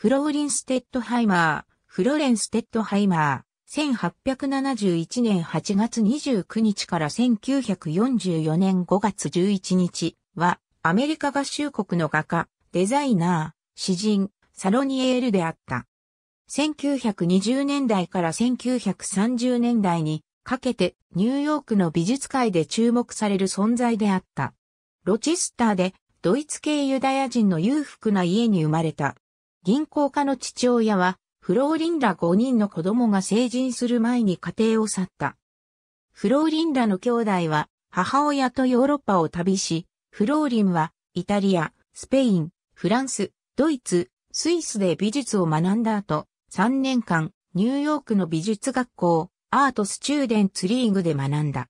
フローリン・ステッドハイマー、フロレン・ステッドハイマー、1871年8月29日から1944年5月11日は、アメリカ合衆国の画家、デザイナー、詩人、サロニエールであった。1920年代から1930年代にかけてニューヨークの美術界で注目される存在であった。ロチスターでドイツ系ユダヤ人の裕福な家に生まれた銀行家の父親は、フローリンら5人の子供が成人する前に家庭を去った。フローリンらの兄弟は、母親とヨーロッパを旅し、フローリンは、イタリア、スペイン、フランス、ドイツ、スイスで美術を学んだ後、3年間、ニューヨークの美術学校、アートスチューデンツリーグで学んだ。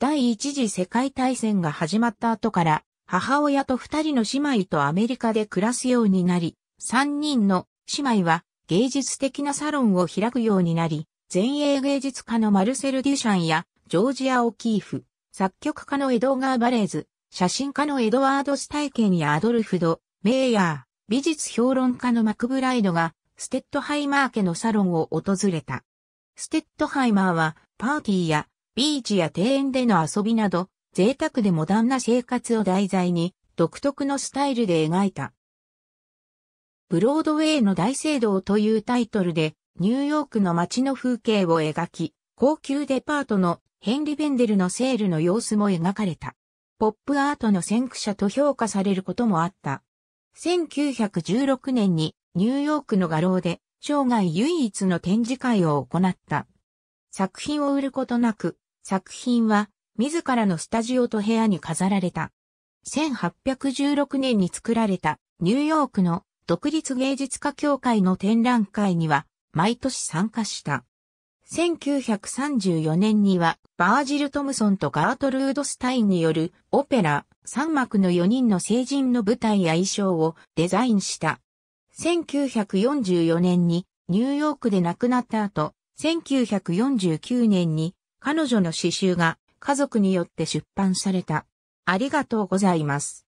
第一次世界大戦が始まった後から、母親と二人の姉妹とアメリカで暮らすようになり、三人の姉妹は芸術的なサロンを開くようになり、前衛芸術家のマルセル・デュシャンやジョージア・オキーフ、作曲家のエドガー・バレーズ、写真家のエドワード・スタイケンやアドルフド・メイヤー、美術評論家のマクブライドが、ステッドハイマー家のサロンを訪れた。ステッドハイマーは、パーティーや、ビーチや庭園での遊びなど、贅沢でモダンな生活を題材に、独特のスタイルで描いた。ブロードウェイの大聖堂というタイトルで、ニューヨークの街の風景を描き、高級デパートのヘンリ・ベンデルのセールの様子も描かれた。ポップアートの先駆者と評価されることもあった。1916年にニューヨークの画廊で生涯唯一の展示会を行った。作品を売ることなく、作品は自らのスタジオと部屋に飾られた。1816年に作られたニューヨークの独立芸術家協会の展覧会には毎年参加した。1934年にはバージル・トムソンとガートルード・スタインによるオペラ3幕の4人の成人の舞台や衣装をデザインした。1944年にニューヨークで亡くなった後、1949年に彼女の詩集が家族によって出版された。ありがとうございます。